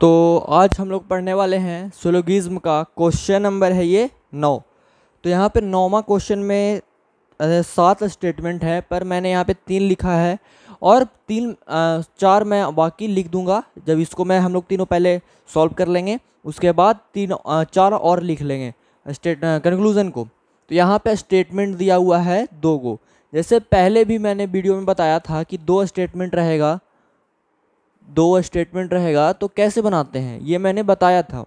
तो आज हम लोग पढ़ने वाले हैं सोलोगिज्म का क्वेश्चन नंबर है ये नौ तो यहाँ पे नौवा क्वेश्चन में सात स्टेटमेंट है पर मैंने यहाँ पे तीन लिखा है और तीन चार मैं बाकी लिख दूंगा जब इसको मैं हम लोग तीनों पहले सॉल्व कर लेंगे उसके बाद तीन चार और लिख लेंगे स्टेट कंक्लूज़न को तो यहाँ पे स्टेटमेंट दिया हुआ है दो को जैसे पहले भी मैंने वीडियो में बताया था कि दो स्टेटमेंट रहेगा दो स्टेटमेंट रहेगा तो कैसे बनाते हैं ये मैंने बताया था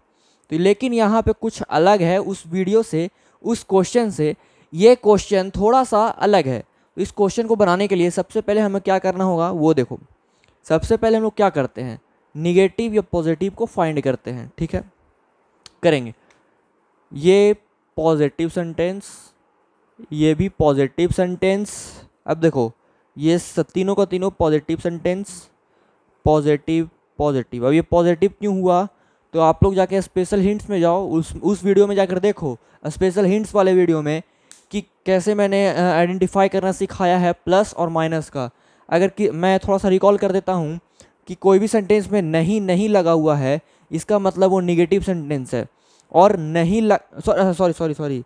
तो लेकिन यहाँ पे कुछ अलग है उस वीडियो से उस क्वेश्चन से ये क्वेश्चन थोड़ा सा अलग है इस क्वेश्चन को बनाने के लिए सबसे पहले हमें क्या करना होगा वो देखो सबसे पहले हम लोग क्या करते हैं निगेटिव या पॉजिटिव को फाइंड करते हैं ठीक है करेंगे ये पॉजिटिव सेंटेंस ये भी पॉजिटिव सेंटेंस अब देखो ये तीनों का तीनों पॉजिटिव सेंटेंस पॉजिटिव पॉजिटिव अब ये पॉजिटिव क्यों हुआ तो आप लोग जाके स्पेशल हिंट्स में जाओ उस उस वीडियो में जाकर देखो स्पेशल हिंट्स वाले वीडियो में कि कैसे मैंने आइडेंटिफाई करना सिखाया है प्लस और माइनस का अगर कि मैं थोड़ा सा रिकॉल कर देता हूँ कि कोई भी सेंटेंस में नहीं नहीं लगा हुआ है इसका मतलब वो निगेटिव सेंटेंस है और नहीं लग sorry sorry sorry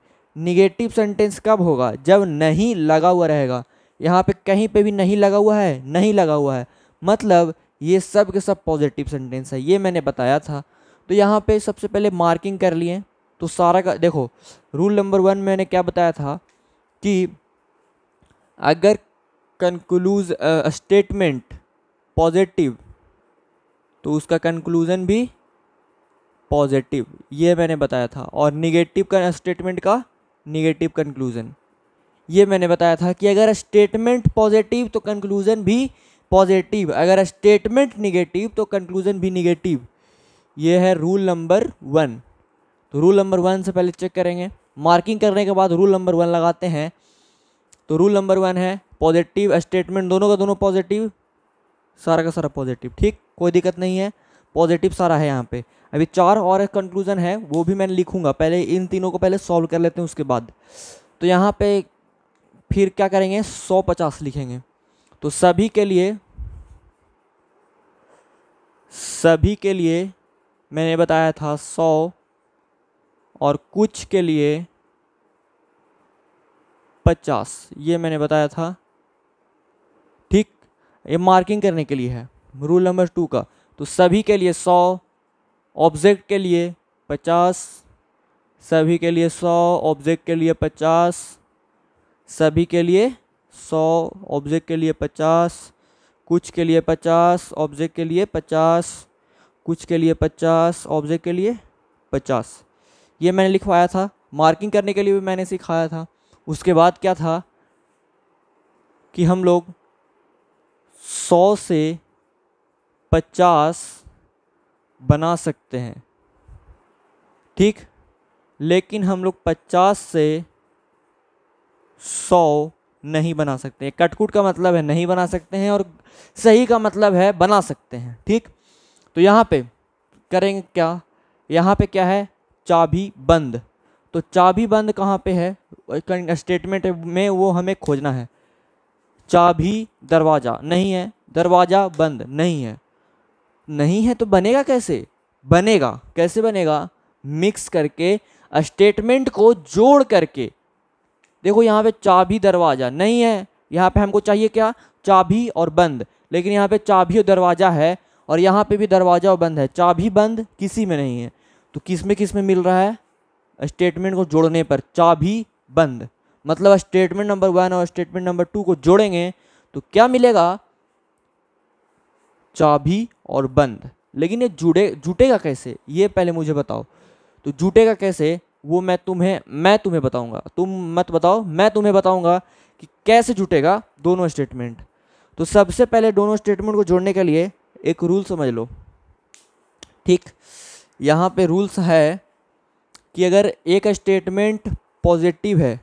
negative sentence कब होगा जब नहीं लगा हुआ रहेगा यहाँ पे कहीं पे भी नहीं लगा हुआ है नहीं लगा हुआ है मतलब ये सब के सब पॉजिटिव सेंटेंस है ये मैंने बताया था तो यहाँ पे सबसे पहले मार्किंग कर लिए तो सारा का देखो रूल नंबर वन मैंने क्या बताया था कि अगर कंक्लूज स्टेटमेंट पॉजिटिव तो उसका कंक्लूज़न भी पॉजिटिव ये मैंने बताया था और निगेटिव स्टेटमेंट का निगेटिव कंक्लूज़न ये मैंने बताया था कि अगर स्टेटमेंट पॉजिटिव तो कंक्लूज़न भी पॉजिटिव अगर स्टेटमेंट निगेटिव तो कंक्लूजन भी निगेटिव ये है रूल नंबर वन तो रूल नंबर वन से पहले चेक करेंगे मार्किंग करने के बाद रूल नंबर वन लगाते हैं तो रूल नंबर वन है पॉजिटिव स्टेटमेंट दोनों का दोनों पॉजिटिव सारा का सारा पॉजिटिव ठीक कोई दिक्कत नहीं है पॉजिटिव सारा है यहाँ पे अभी चार और एक कंक्लूज़न है वो भी मैं लिखूंगा पहले इन तीनों को पहले सॉल्व कर लेते हैं उसके बाद तो यहाँ पे फिर क्या करेंगे सौ पचास लिखेंगे तो सभी के लिए सभी के लिए मैंने बताया था सौ और कुछ के लिए पचास ये मैंने बताया था ठीक ये मार्किंग करने के लिए है रूल नंबर टू का तो सभी के लिए सौ ऑब्जेक्ट के लिए पचास सभी के लिए सौ ऑब्जेक्ट के लिए पचास सभी के लिए सौ ऑब्जेक्ट के लिए पचास कुछ के लिए पचास ऑब्जेक्ट के लिए पचास कुछ के लिए पचास ऑब्जेक्ट के लिए पचास ये मैंने लिखवाया था मार्किंग करने के लिए भी मैंने सिखाया था उसके बाद क्या था कि हम लोग सौ से पचास बना सकते हैं ठीक लेकिन हम लोग पचास से सौ नहीं बना सकते कटकुट का मतलब है नहीं बना सकते हैं और सही का मतलब है बना सकते हैं ठीक तो यहाँ पे करेंगे क्या यहाँ पे क्या है चाबी बंद तो चाबी बंद कहाँ पे है स्टेटमेंट में वो हमें खोजना है चाबी दरवाज़ा नहीं है दरवाज़ा बंद नहीं है नहीं है तो बनेगा कैसे बनेगा कैसे बनेगा मिक्स करके स्टेटमेंट को जोड़ करके देखो यहाँ पे चाबी दरवाज़ा नहीं है यहाँ पे हमको चाहिए क्या चाबी और बंद लेकिन यहाँ पे चाबी और दरवाज़ा है और यहाँ पे भी दरवाज़ा और बंद है चाबी बंद किसी में नहीं है तो किस में किस में मिल रहा है स्टेटमेंट को जोड़ने पर चाबी बंद मतलब स्टेटमेंट नंबर वन और स्टेटमेंट नंबर टू को जोड़ेंगे तो क्या मिलेगा चाबी और बंद लेकिन ये जुड़े जुटेगा कैसे ये पहले मुझे बताओ तो जुटेगा कैसे वो मैं तुम्हें मैं तुम्हें बताऊंगा तुम मत बताओ मैं तुम्हें बताऊंगा कि कैसे जुटेगा दोनों स्टेटमेंट तो सबसे पहले दोनों स्टेटमेंट को जोड़ने के लिए एक रूल समझ लो ठीक यहाँ पे रूल्स है कि अगर एक स्टेटमेंट पॉजिटिव है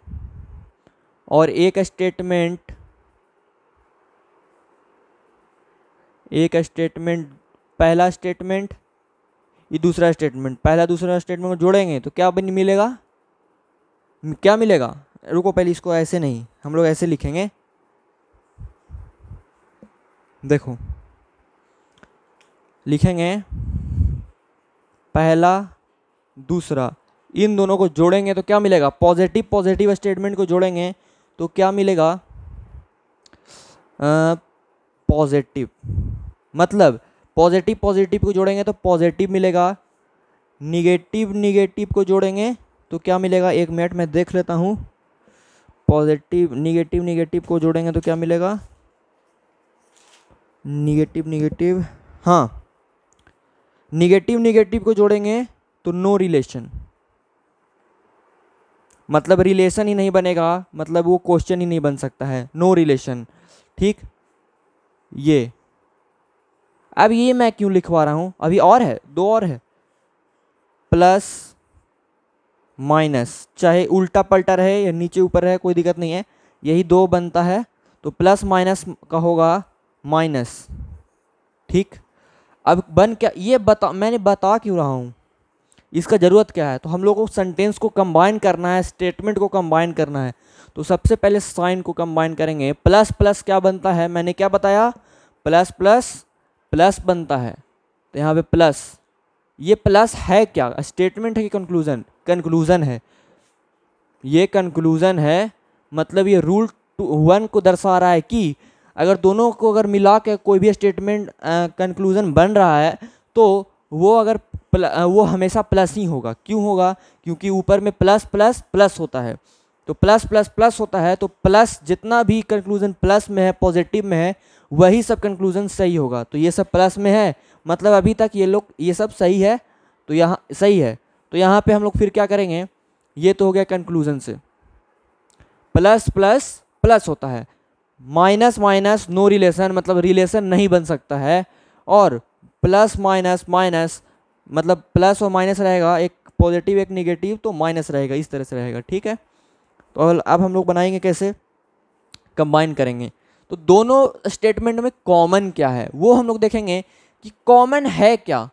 और एक स्टेटमेंट एक स्टेटमेंट पहला स्टेटमेंट ये दूसरा स्टेटमेंट पहला दूसरा स्टेटमेंट को जोड़ेंगे तो क्या बन मिलेगा क्या मिलेगा रुको पहले इसको ऐसे नहीं हम लोग ऐसे लिखेंगे देखो लिखेंगे पहला दूसरा इन दोनों को जोड़ेंगे तो क्या मिलेगा पॉजिटिव पॉजिटिव स्टेटमेंट को जोड़ेंगे तो क्या मिलेगा पॉजिटिव मतलब पॉजिटिव पॉजिटिव को जोड़ेंगे तो पॉजिटिव मिलेगा निगेटिव निगेटिव को जोड़ेंगे तो क्या मिलेगा एक मिनट में देख लेता हूँ पॉजिटिव निगेटिव निगेटिव को जोड़ेंगे तो क्या मिलेगा निगेटिव निगेटिव हाँ निगेटिव निगेटिव को जोड़ेंगे तो नो रिलेशन मतलब रिलेशन ही नहीं बनेगा मतलब वो क्वेश्चन ही नहीं बन सकता है नो रिलेशन ठीक ये अब ये मैं क्यों लिखवा रहा हूँ अभी और है दो और है प्लस माइनस चाहे उल्टा पलटा रहे या नीचे ऊपर रहे कोई दिक्कत नहीं है यही दो बनता है तो प्लस माइनस का होगा माइनस ठीक अब बन क्या ये बता मैंने बता क्यों रहा हूँ इसका ज़रूरत क्या है तो हम लोगों को सेंटेंस को कंबाइन करना है स्टेटमेंट को कंबाइन करना है तो सबसे पहले साइन को कंबाइन करेंगे प्लस प्लस क्या बनता है मैंने क्या बताया प्लस प्लस प्लस बनता है तो यहाँ पे प्लस ये प्लस है क्या स्टेटमेंट है कि कंक्लूज़न कंक्लूज़न है ये कंक्लूज़न है मतलब ये रूल वन को दर्शा रहा है कि अगर दोनों को अगर मिला के कोई भी स्टेटमेंट कंक्लूज़न बन रहा है तो वो अगर प्ल, वो हमेशा प्लस ही होगा क्यों होगा क्योंकि ऊपर में प्लस प्लस प्लस होता है तो प्लस प्लस प्लस होता है तो प्लस जितना भी कंक्लूजन प्लस में है पॉजिटिव में है वही सब कंक्लूजन सही होगा तो ये सब प्लस में है मतलब अभी तक ये लोग ये सब सही है तो यहाँ सही है तो यहाँ पे हम लोग फिर क्या करेंगे ये तो हो गया कंक्लूजन से प्लस प्लस प्लस होता है माइनस माइनस नो रिलेशन मतलब रिलेशन नहीं बन सकता है और प्लस माइनस माइनस मतलब प्लस और माइनस रहेगा एक पॉजिटिव एक निगेटिव तो माइनस रहेगा इस तरह से रहेगा ठीक है तो अब हम लोग बनाएंगे कैसे कंबाइन करेंगे तो दोनों स्टेटमेंट में कॉमन क्या है वो हम लोग देखेंगे कि कॉमन है क्या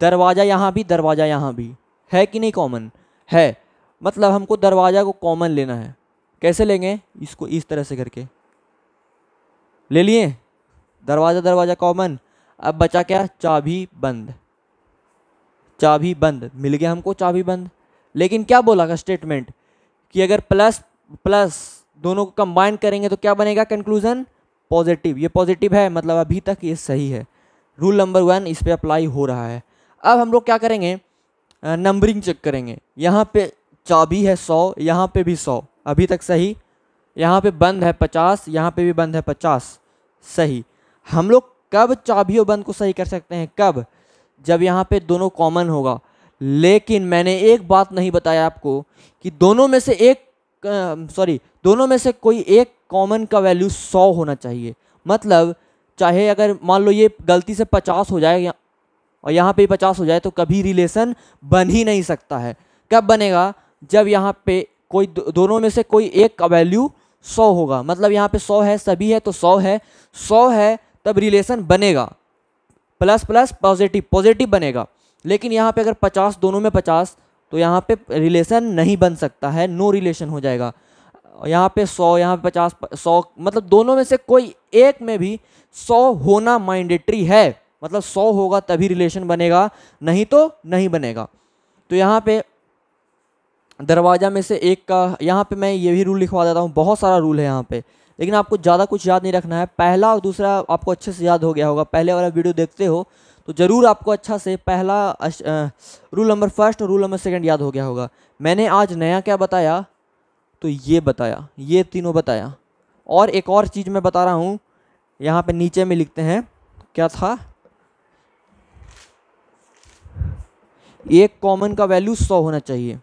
दरवाज़ा यहाँ भी दरवाज़ा यहाँ भी है कि नहीं कॉमन है मतलब हमको दरवाज़ा को कॉमन लेना है कैसे लेंगे इसको इस तरह से करके ले लिए दरवाज़ा दरवाज़ा कॉमन अब बचा क्या चाबी बंद चाबी बंद मिल गया हमको चाबी बंद लेकिन क्या बोला का स्टेटमेंट कि अगर प्लस प्लस दोनों को कंबाइन करेंगे तो क्या बनेगा कंक्लूजन पॉजिटिव ये पॉजिटिव है मतलब अभी तक ये सही है रूल नंबर वन इस पर अप्लाई हो रहा है अब हम लोग क्या करेंगे नंबरिंग चेक करेंगे यहाँ पे चाबी है सौ यहाँ पे भी सौ अभी तक सही यहाँ पे बंद है पचास यहाँ पे भी बंद है पचास सही हम लोग कब चाबी और बंद को सही कर सकते हैं कब जब यहाँ पे दोनों कॉमन होगा लेकिन मैंने एक बात नहीं बताया आपको कि दोनों में से एक सॉरी दोनों में से कोई एक कॉमन का वैल्यू सौ होना चाहिए मतलब चाहे अगर मान लो ये गलती से पचास हो जाए और यहाँ पे पचास हो जाए तो कभी रिलेशन बन ही नहीं सकता है कब बनेगा जब यहाँ पे कोई दोनों में से कोई एक का वैल्यू सौ होगा मतलब यहाँ पे सौ है सभी है तो सौ है सौ है तब रिलेशन बनेगा प्लस प्लस पॉजिटिव पॉजिटिव बनेगा लेकिन यहाँ पे अगर पचास दोनों में पचास तो यहाँ पे रिलेशन नहीं बन सकता है नो रिलेशन हो जाएगा यहाँ पे सौ यहाँ पे पचास सौ मतलब दोनों में से कोई एक में भी सौ होना माइंडेटरी है मतलब सौ होगा तभी रिलेशन बनेगा नहीं तो नहीं बनेगा तो यहाँ पे दरवाज़ा में से एक का यहाँ पे मैं ये भी रूल लिखवा देता हूँ बहुत सारा रूल है यहाँ पे लेकिन आपको ज़्यादा कुछ याद नहीं रखना है पहला और दूसरा आपको अच्छे से याद हो गया होगा पहले वाला वीडियो देखते हो तो ज़रूर आपको अच्छा से पहला रूल नंबर फर्स्ट और रूल नंबर सेकंड याद हो गया होगा मैंने आज नया क्या बताया तो ये बताया ये तीनों बताया और एक और चीज़ मैं बता रहा हूँ यहाँ पे नीचे में लिखते हैं क्या था एक कॉमन का वैल्यू सौ होना चाहिए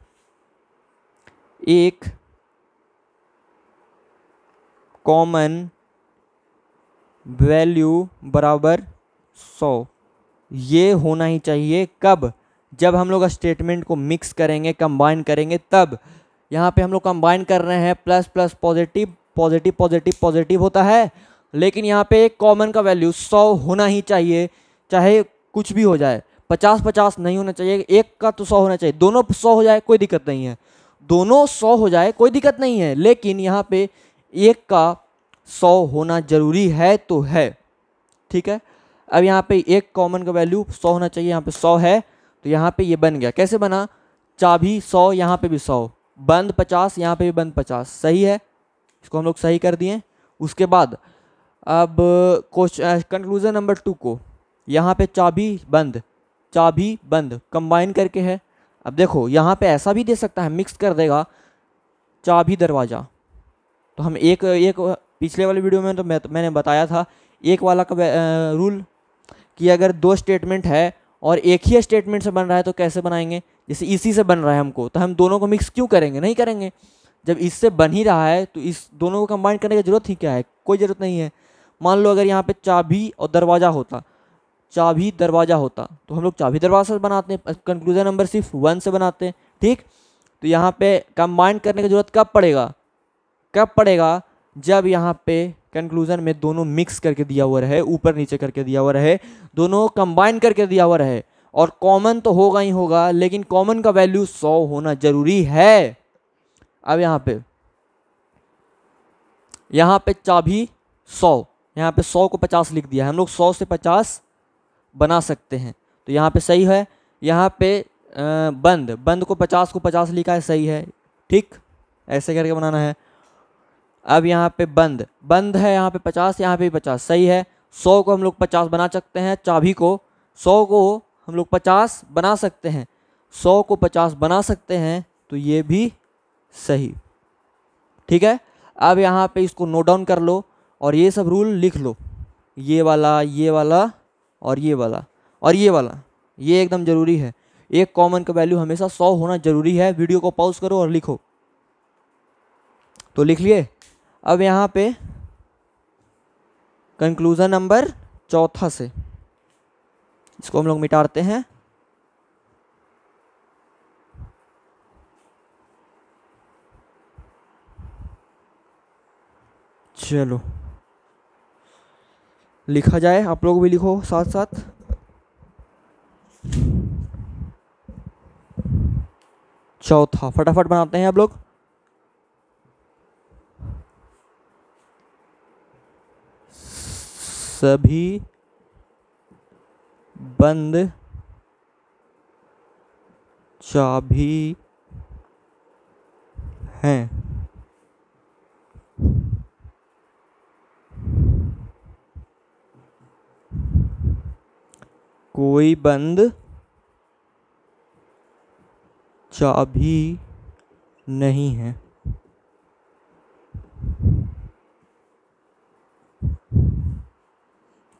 एक कॉमन वैल्यू बराबर सौ ये होना ही चाहिए कब जब हम लोग स्टेटमेंट को मिक्स करेंगे कंबाइन करेंगे तब यहाँ पे हम लोग कंबाइन कर रहे हैं plus plus positive positive positive positive होता है लेकिन यहाँ पे एक कॉमन का वैल्यू सौ होना ही चाहिए चाहे कुछ भी हो जाए पचास पचास नहीं होना चाहिए एक का तो सौ होना चाहिए दोनों सौ हो जाए कोई दिक्कत नहीं है दोनों सौ हो जाए कोई दिक्कत नहीं है लेकिन यहाँ पे एक का सौ होना ज़रूरी है तो है ठीक है अब यहाँ पे एक कॉमन का वैल्यू सौ होना चाहिए यहाँ पे सौ है तो यहाँ पे ये बन गया कैसे बना चाबी सौ यहाँ पे भी सौ बंद पचास यहाँ पे भी बंद पचास सही है इसको हम लोग सही कर दिए उसके बाद अब क्वेश्चन कंक्लूज़न नंबर टू को यहाँ पे चाबी बंद चाबी बंद कंबाइन करके है अब देखो यहाँ पे ऐसा भी दे सकता है मिक्स कर देगा चाबी दरवाज़ा तो हम एक एक पिछले वाले वीडियो में तो मैं, मैंने बताया था एक वाला का रूल कि अगर दो स्टेटमेंट है और एक ही स्टेटमेंट से बन रहा है तो कैसे बनाएंगे जैसे इसी से बन रहा है हमको तो हम दोनों को मिक्स क्यों करेंगे नहीं करेंगे जब इससे बन ही रहा है तो इस दोनों को कंबाइन करने की ज़रूरत ही क्या है कोई ज़रूरत नहीं है मान लो अगर यहाँ पे चाबी और दरवाज़ा होता चाबी दरवाज़ा होता तो हम लोग चाबी दरवाज़ा से बनाते हैं कंक्लूजन नंबर सिर्फ वन से बनाते हैं ठीक तो यहाँ पे कंबाइन करने की ज़रूरत कब पड़ेगा कब पड़ेगा जब यहाँ पे कंक्लूजन में दोनों मिक्स करके दिया हुआ रहे ऊपर नीचे करके दिया हुआ रहे दोनों कंबाइन करके दिया हुआ रहे और कॉमन तो होगा ही होगा लेकिन कॉमन का वैल्यू सौ होना जरूरी है अब यहाँ पे यहाँ पे चाबी सौ यहाँ पे सौ को पचास लिख दिया है हम लोग सौ से पचास बना सकते हैं तो यहाँ पे सही है यहाँ पे बंद बंद को पचास को पचास लिखा है सही है ठीक ऐसे करके बनाना है अब यहाँ पे बंद बंद है यहाँ पे पचास यहाँ पे पचास सही है सौ को हम लोग पचास बना सकते हैं चाबी को सौ को हम लोग पचास बना सकते हैं सौ को पचास बना सकते हैं तो ये भी सही ठीक है अब यहाँ पे इसको नोट डाउन कर लो और ये सब रूल लिख लो ये वाला ये वाला और ये वाला और ये वाला ये एकदम ज़रूरी है एक कॉमन का वैल्यू हमेशा सौ होना ज़रूरी है वीडियो को पॉज करो और लिखो तो लिख लिए अब यहाँ पे कंक्लूज़न नंबर चौथा से इसको हम लोग मिटाते हैं चलो लिखा जाए आप लोग भी लिखो साथ साथ चौथा फटाफट बनाते हैं आप लोग सभी बंद चाबी हैं कोई बंद चाबी नहीं है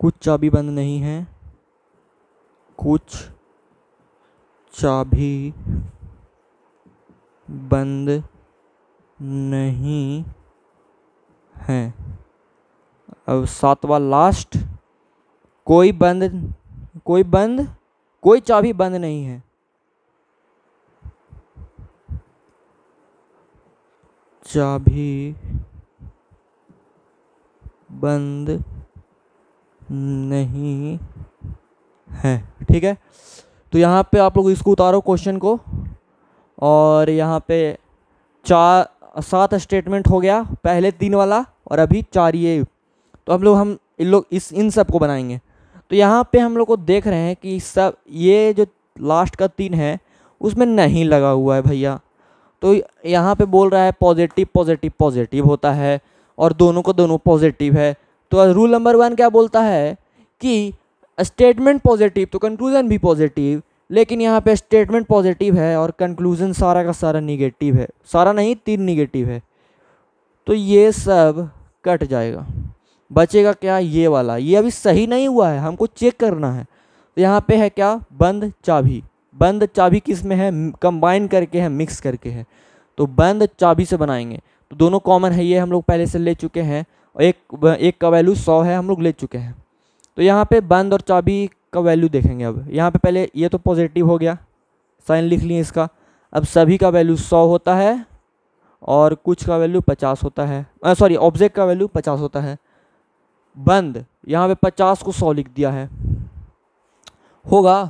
कुछ चाबी बंद नहीं है कुछ चाबी बंद नहीं है अब सातवां लास्ट कोई बंद कोई बंद कोई चाबी बंद नहीं है चाबी बंद नहीं है ठीक है तो यहाँ पे आप लोग इसको उतारो क्वेश्चन को और यहाँ पे चार सात स्टेटमेंट हो गया पहले तीन वाला और अभी चार ये तो हम लोग हम इन लोग इस इन सब को बनाएंगे तो यहाँ पे हम लोग को देख रहे हैं कि सब ये जो लास्ट का तीन है उसमें नहीं लगा हुआ है भैया तो यहाँ पे बोल रहा है पॉजिटिव पॉजिटिव पॉजिटिव होता है और दोनों को दोनों पॉजिटिव है तो रूल नंबर वन क्या बोलता है कि स्टेटमेंट पॉजिटिव तो कंक्लूज़न भी पॉजिटिव लेकिन यहाँ पे स्टेटमेंट पॉजिटिव है और कंक्लूज़न सारा का सारा निगेटिव है सारा नहीं तीन निगेटिव है तो ये सब कट जाएगा बचेगा क्या ये वाला ये अभी सही नहीं हुआ है हमको चेक करना है तो यहाँ पे है क्या बंद चाबी बंद चाबी किस में है कंबाइन करके है मिक्स करके है तो बंद चाबी से बनाएंगे तो दोनों कॉमन है ये हम लोग पहले से ले चुके हैं एक एक का वैल्यू सौ है हम लोग ले चुके हैं तो यहाँ पे बंद और चाबी का वैल्यू देखेंगे अब यहाँ पे पहले ये तो पॉजिटिव हो गया साइन लिख लिए इसका अब सभी का वैल्यू सौ होता है और कुछ का वैल्यू पचास होता है सॉरी ऑब्जेक्ट का वैल्यू पचास होता है बंद यहाँ पे पचास को सौ लिख दिया है होगा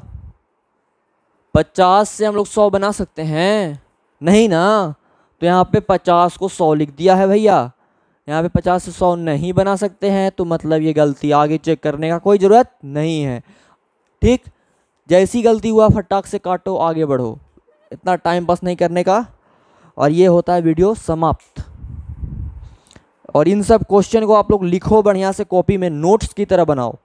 पचास से हम लोग सौ बना सकते हैं नहीं ना तो यहाँ पे पचास को सौ लिख दिया है भैया यहाँ पे पचास से सौ नहीं बना सकते हैं तो मतलब ये गलती आगे चेक करने का कोई ज़रूरत नहीं है ठीक जैसी गलती हुआ फटाक से काटो आगे बढ़ो इतना टाइम पास नहीं करने का और ये होता है वीडियो समाप्त और इन सब क्वेश्चन को आप लोग लिखो बढ़िया से कॉपी में नोट्स की तरह बनाओ